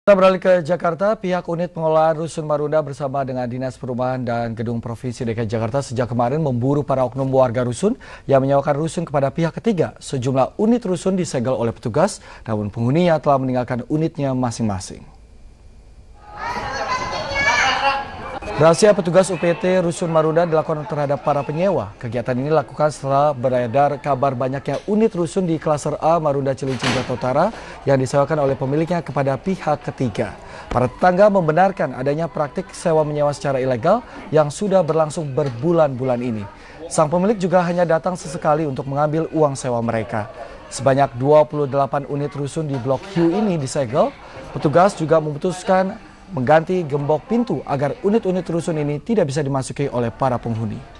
Kita beralih ke Jakarta, pihak unit pengelolaan Rusun Marunda bersama dengan Dinas Perumahan dan Gedung Provinsi DKI Jakarta sejak kemarin memburu para oknum warga rusun yang menyewakan rusun kepada pihak ketiga. Sejumlah unit rusun disegel oleh petugas, namun penghuninya telah meninggalkan unitnya masing-masing. Rahasia petugas UPT Rusun Marunda dilakukan terhadap para penyewa. Kegiatan ini dilakukan setelah beredar kabar banyaknya unit rusun di klaser A Marunda Cilincing Jakarta Utara yang disewakan oleh pemiliknya kepada pihak ketiga. Para tetangga membenarkan adanya praktik sewa menyewa secara ilegal yang sudah berlangsung berbulan-bulan ini. Sang pemilik juga hanya datang sesekali untuk mengambil uang sewa mereka. Sebanyak 28 unit rusun di Blok Q ini disegel. Petugas juga memutuskan mengganti gembok pintu agar unit-unit rusun ini tidak bisa dimasuki oleh para penghuni.